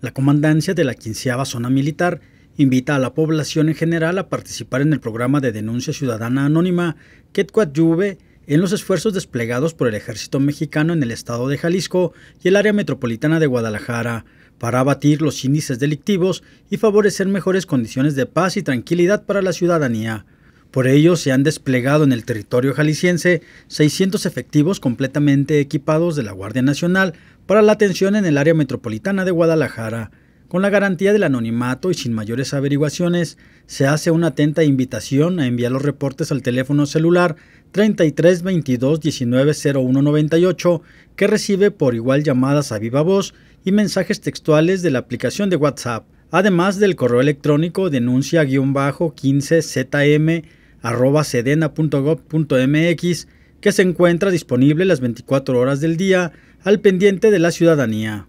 La comandancia de la quinceava zona militar invita a la población en general a participar en el programa de denuncia ciudadana anónima que en los esfuerzos desplegados por el ejército mexicano en el estado de Jalisco y el área metropolitana de Guadalajara para abatir los índices delictivos y favorecer mejores condiciones de paz y tranquilidad para la ciudadanía. Por ello, se han desplegado en el territorio jalisciense 600 efectivos completamente equipados de la Guardia Nacional para la atención en el área metropolitana de Guadalajara. Con la garantía del anonimato y sin mayores averiguaciones, se hace una atenta invitación a enviar los reportes al teléfono celular 33 22 que recibe por igual llamadas a viva voz y mensajes textuales de la aplicación de WhatsApp, además del correo electrónico denuncia-15zm arroba sedena.gov.mx que se encuentra disponible las 24 horas del día al pendiente de la ciudadanía.